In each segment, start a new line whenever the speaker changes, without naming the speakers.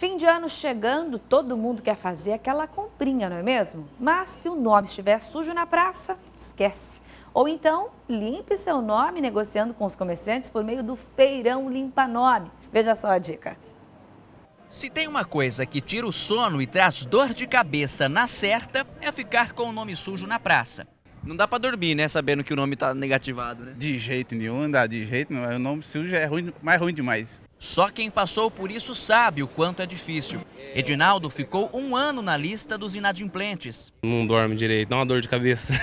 Fim de ano chegando, todo mundo quer fazer aquela comprinha, não é mesmo? Mas se o nome estiver sujo na praça, esquece. Ou então, limpe seu nome negociando com os comerciantes por meio do Feirão Limpa Nome. Veja só a dica.
Se tem uma coisa que tira o sono e traz dor de cabeça na certa, é ficar com o nome sujo na praça. Não dá para dormir, né? Sabendo que o nome tá negativado, né? De jeito nenhum, não dá de jeito nenhum. O nome sujo é ruim, mais ruim demais. Só quem passou por isso sabe o quanto é difícil. Edinaldo ficou um ano na lista dos inadimplentes. Não dorme direito, dá uma dor de cabeça.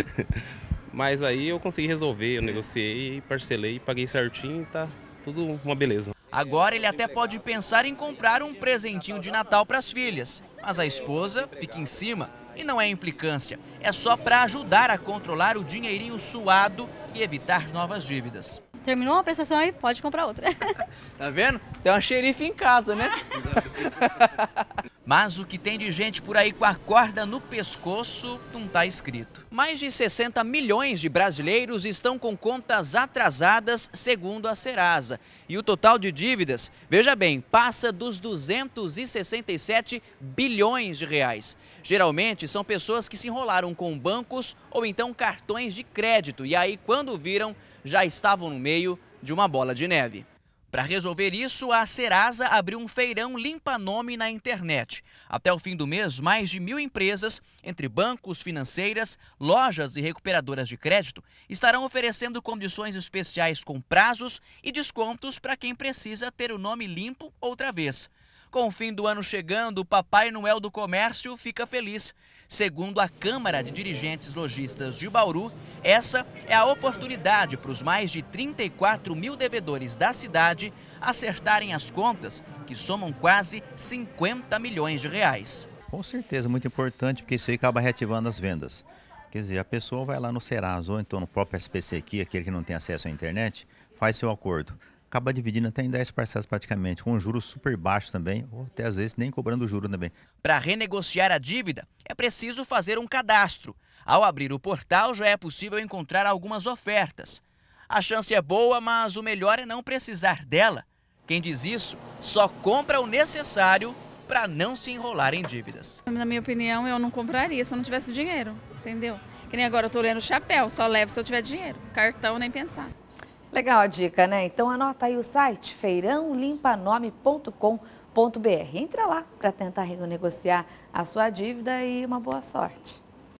Mas aí eu consegui resolver, eu negociei, parcelei, paguei certinho, tá tudo uma beleza. Agora ele até pode pensar em comprar um presentinho de Natal para as filhas, mas a esposa fica em cima e não é implicância, é só para ajudar a controlar o dinheirinho suado e evitar novas dívidas terminou uma prestação aí, pode comprar outra. tá vendo? Tem uma xerife em casa, né? Mas o que tem de gente por aí com a corda no pescoço não está escrito. Mais de 60 milhões de brasileiros estão com contas atrasadas, segundo a Serasa. E o total de dívidas, veja bem, passa dos 267 bilhões de reais. Geralmente são pessoas que se enrolaram com bancos ou então cartões de crédito. E aí, quando viram, já estavam no meio de uma bola de neve. Para resolver isso, a Serasa abriu um feirão limpa-nome na internet. Até o fim do mês, mais de mil empresas, entre bancos, financeiras, lojas e recuperadoras de crédito, estarão oferecendo condições especiais com prazos e descontos para quem precisa ter o nome limpo outra vez. Com o fim do ano chegando, o Papai Noel do Comércio fica feliz. Segundo a Câmara de Dirigentes Lojistas de Bauru, essa é a oportunidade para os mais de 34 mil devedores da cidade acertarem as contas, que somam quase 50 milhões de reais. Com certeza, muito importante, porque isso aí acaba reativando as vendas. Quer dizer, a pessoa vai lá no Serasa ou então no próprio SPC aqui, aquele que não tem acesso à internet, faz seu acordo acaba dividindo até em 10 parcelas praticamente, com juros super baixos também, ou até às vezes nem cobrando juros também. Para renegociar a dívida, é preciso fazer um cadastro. Ao abrir o portal, já é possível encontrar algumas ofertas. A chance é boa, mas o melhor é não precisar dela. Quem diz isso só compra o necessário para não se enrolar em dívidas.
Na minha opinião, eu não compraria se eu não tivesse dinheiro, entendeu? Que nem agora eu estou lendo chapéu, só levo se eu tiver dinheiro. Cartão, nem pensar. Legal a dica, né? Então anota aí o site feirãolimpanome.com.br. Entra lá para tentar renegociar a sua dívida e uma boa sorte.